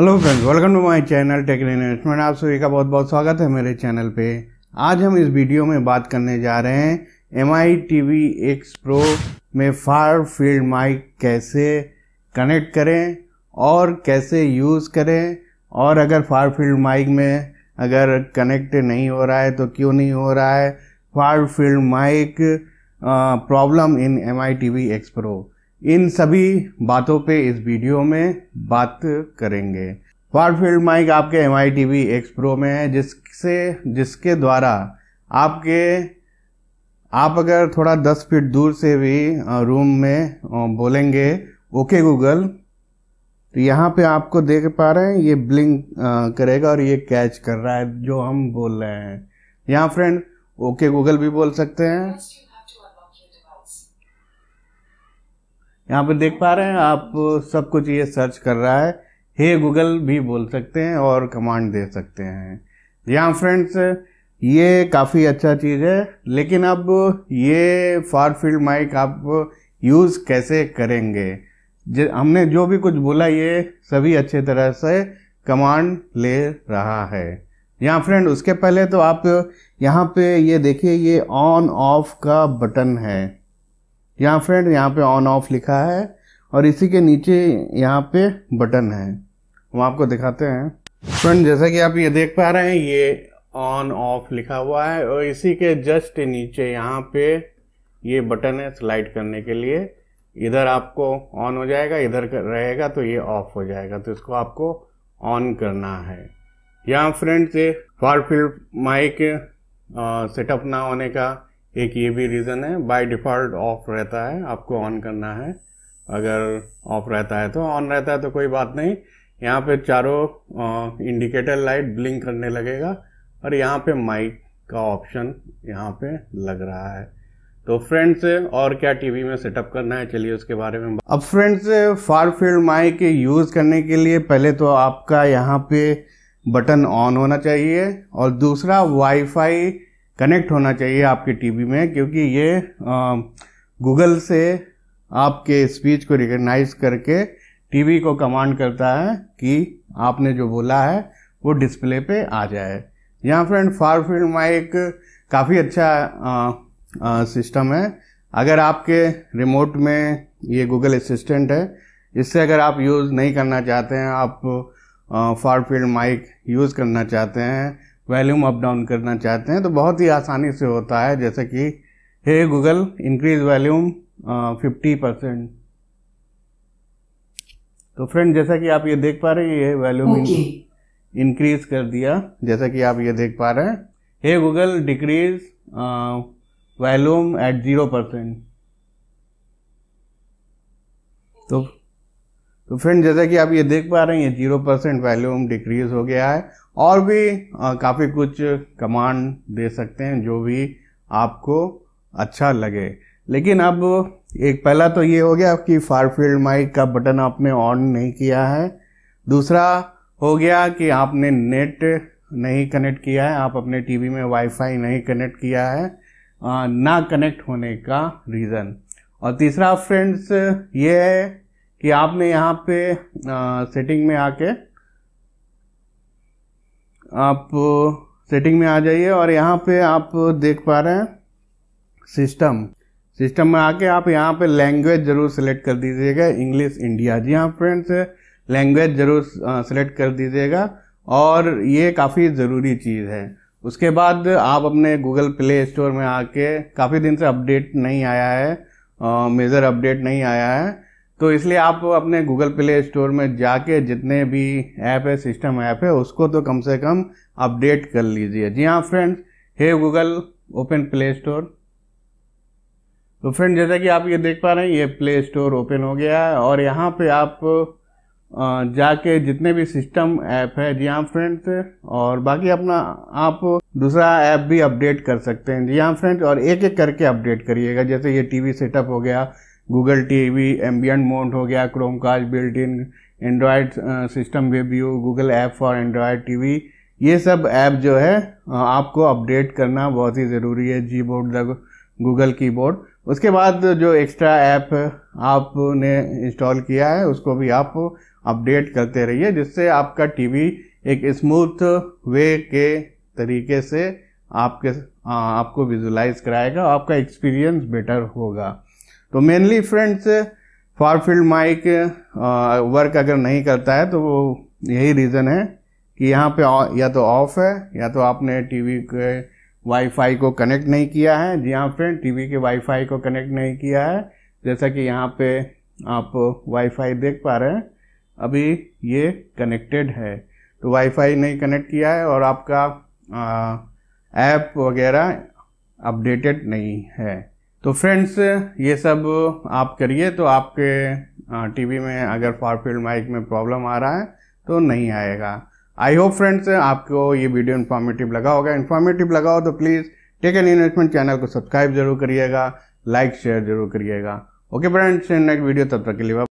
hello friends welcome to my channel Tech Investment आप सभी का बहुत बहुत स्वागत है मेरे चैनल पे आज हम इस वीडियो में बात करने जा रहे हैं M I TV X Pro में फार फील्ड माइक कैसे कनेक्ट करें और कैसे यूज़ करें और अगर फार फील्ड माइक में अगर कनेक्ट नहीं हो रहा है तो क्यों नहीं हो रहा है far field mic problem in M I TV X Pro इन सभी बातों पे इस वीडियो में बात करेंगे फारफील्ड माइक आपके M I TV X Pro में है जिससे जिसके द्वारा आपके आप अगर थोड़ा दस फीट दूर से भी रूम में बोलेंगे ओके गूगल तो यहाँ पे आपको देख पा रहे हैं ये ब्लिंक करेगा और ये कैच कर रहा है जो हम बोल रहे हैं यहाँ फ्रेंड ओके गूगल भी बोल सकते हैं यहाँ पर देख पा रहे हैं आप सब कुछ ये सर्च कर रहा है हे hey गूगल भी बोल सकते हैं और कमांड दे सकते हैं यहाँ फ्रेंड्स ये काफ़ी अच्छा चीज़ है लेकिन अब ये फार फील्ड माइक आप यूज़ कैसे करेंगे हमने जो भी कुछ बोला ये सभी अच्छे तरह से कमांड ले रहा है यहाँ फ्रेंड उसके पहले तो आप यहाँ पे ये देखिए ये ऑन ऑफ का बटन है यहाँ फ्रेंड यहाँ पे ऑन ऑफ लिखा है और इसी के नीचे यहाँ पे बटन है हम आपको दिखाते हैं फ्रेंड जैसा कि आप ये देख पा रहे हैं ये ऑन ऑफ लिखा हुआ है और इसी के जस्ट नीचे यहाँ पे ये बटन है स्लाइड करने के लिए इधर आपको ऑन हो जाएगा इधर रहेगा तो ये ऑफ हो जाएगा तो इसको आपको ऑन करना है यहाँ फ्रेंड से फार फील्ड माइक सेटअप ना होने का एक ये भी रीज़न है बाय डिफ़ॉल्ट ऑफ रहता है आपको ऑन करना है अगर ऑफ रहता है तो ऑन रहता है तो कोई बात नहीं यहाँ पे चारों इंडिकेटर लाइट ब्लिंक करने लगेगा और यहाँ पे माइक का ऑप्शन यहाँ पे लग रहा है तो फ्रेंड्स और क्या टीवी में सेटअप करना है चलिए उसके बारे में अब friends far field mic use करने के लिए पहले तो आपका यहाँ पे बटन ऑन होना चाहिए और दूसरा वाईफाई कनेक्ट होना चाहिए आपके टीवी में क्योंकि ये गूगल से आपके स्पीच को रिकग्नाइज करके टीवी को कमांड करता है कि आपने जो बोला है वो डिस्प्ले पे आ जाए यहाँ फ्रेंड फार फील्ड माइक काफ़ी अच्छा सिस्टम है अगर आपके रिमोट में ये गूगल असिस्टेंट है इससे अगर आप यूज़ नहीं करना चाहते हैं आप फार फील्ड माइक यूज़ करना चाहते हैं वैल्यूम अप डाउन करना चाहते हैं तो बहुत ही आसानी से होता है जैसे कि hey Google increase volume fifty percent तो फ्रेंड जैसा कि आप ये देख पा रहे हैं ये वैल्यूम इंक्रीज कर दिया जैसा कि आप ये देख पा रहे हैं hey Google decrease volume at zero percent तो तो फ्रेंड जैसा कि आप ये देख पा रहे हैं ये जीरो परसेंट वैल्यूम डिक्रीज हो गया है और भी काफ़ी कुछ कमांड दे सकते हैं जो भी आपको अच्छा लगे लेकिन अब एक पहला तो ये हो गया कि फार फील्ड माइक का बटन आपने ऑन नहीं किया है दूसरा हो गया कि आपने नेट नहीं कनेक्ट किया है आप अपने टीवी में वाईफाई नहीं कनेक्ट किया है ना कनेक्ट होने का रीज़न और तीसरा फ्रेंड्स ये है कि आपने यहाँ पे सेटिंग में आके आप सेटिंग में आ जाइए और यहाँ पे आप देख पा रहे हैं सिस्टम सिस्टम में आके आप यहाँ पे लैंग्वेज ज़रूर सेलेक्ट कर दीजिएगा इंग्लिश इंडिया जी हाँ फ्रेंड्स लैंग्वेज ज़रूर सेलेक्ट कर दीजिएगा और ये काफ़ी ज़रूरी चीज़ है उसके बाद आप अपने गूगल प्ले स्टोर में आके काफ़ी दिन से अपडेट नहीं आया है मेजर अपडेट नहीं आया है तो इसलिए आप अपने गूगल प्ले स्टोर में जाके जितने भी ऐप है सिस्टम ऐप है उसको तो कम से कम अपडेट कर लीजिए जी हाँ friends hey Google open Play Store तो फ्रेंड जैसा कि आप ये देख पा रहे हैं ये प्ले स्टोर ओपन हो गया है और यहाँ पे आप जाके जितने भी सिस्टम ऐप है जी हाँ फ्रेंड्स और बाकी अपना आप दूसरा ऐप भी अपडेट कर सकते हैं जी हाँ फ्रेंड्स और एक एक करके अपडेट करिएगा जैसे ये टीवी सेटअप हो गया Google TV ambient mode हो गया Chromecast built in Android system web you Google app for Android TV ये सब ऐप जो है आपको अपडेट करना बहुत ही ज़रूरी है Gboard the Google keyboard उसके बाद जो एक्स्ट्रा ऐप आपने इंस्टॉल किया है उसको भी आप अपडेट करते रहिए जिससे आपका टीवी एक स्मूथ वे के तरीके से आपके आपको विजुलाइज कराएगा आपका एक्सपीरियंस बेटर होगा तो mainly friends far field mic work अगर नहीं करता है तो वो यही रीज़न है कि यहाँ पे या तो ऑफ है या तो आपने टीवी के वाईफाई को कनेक्ट नहीं किया है जी हाँ फ्रेंड टीवी के वाईफाई को कनेक्ट नहीं किया है जैसा कि यहाँ पे आप वाईफाई देख पा रहे हैं अभी ये कनेक्टेड है तो वाईफाई नहीं कनेक्ट किया है और आपका ऐप uh, वगैरह अपडेटेड नहीं है तो फ्रेंड्स ये सब आप करिए तो आपके टीवी में अगर फार फील्ड माइक में प्रॉब्लम आ रहा है तो नहीं आएगा आई होप फ्रेंड्स आपको ये वीडियो इन्फॉर्मेटिव लगा होगा इन्फॉर्मेटिव लगा हो तो please Tech N Investment channel को सब्सक्राइब जरूर करिएगा लाइक शेयर जरूर करिएगा ओके फ्रेंड्स नेक्स्ट वीडियो तब तक के लिए